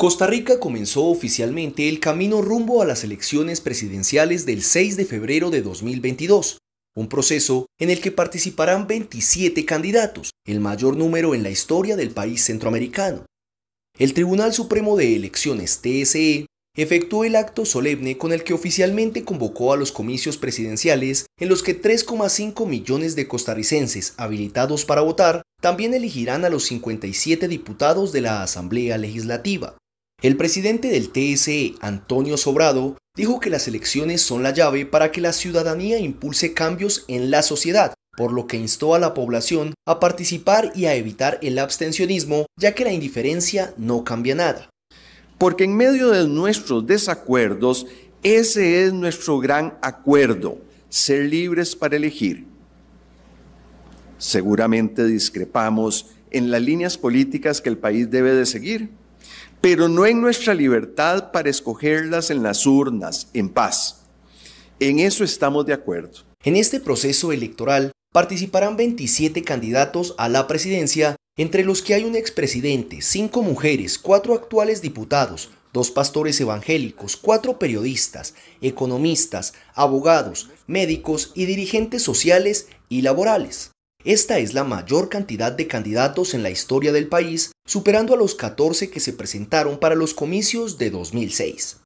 Costa Rica comenzó oficialmente el camino rumbo a las elecciones presidenciales del 6 de febrero de 2022, un proceso en el que participarán 27 candidatos, el mayor número en la historia del país centroamericano. El Tribunal Supremo de Elecciones, TSE, efectuó el acto solemne con el que oficialmente convocó a los comicios presidenciales en los que 3,5 millones de costarricenses habilitados para votar también elegirán a los 57 diputados de la Asamblea Legislativa. El presidente del TSE, Antonio Sobrado, dijo que las elecciones son la llave para que la ciudadanía impulse cambios en la sociedad, por lo que instó a la población a participar y a evitar el abstencionismo, ya que la indiferencia no cambia nada. Porque en medio de nuestros desacuerdos, ese es nuestro gran acuerdo, ser libres para elegir. Seguramente discrepamos en las líneas políticas que el país debe de seguir pero no en nuestra libertad para escogerlas en las urnas, en paz. En eso estamos de acuerdo. En este proceso electoral participarán 27 candidatos a la presidencia, entre los que hay un expresidente, cinco mujeres, cuatro actuales diputados, dos pastores evangélicos, cuatro periodistas, economistas, abogados, médicos y dirigentes sociales y laborales. Esta es la mayor cantidad de candidatos en la historia del país superando a los 14 que se presentaron para los comicios de 2006.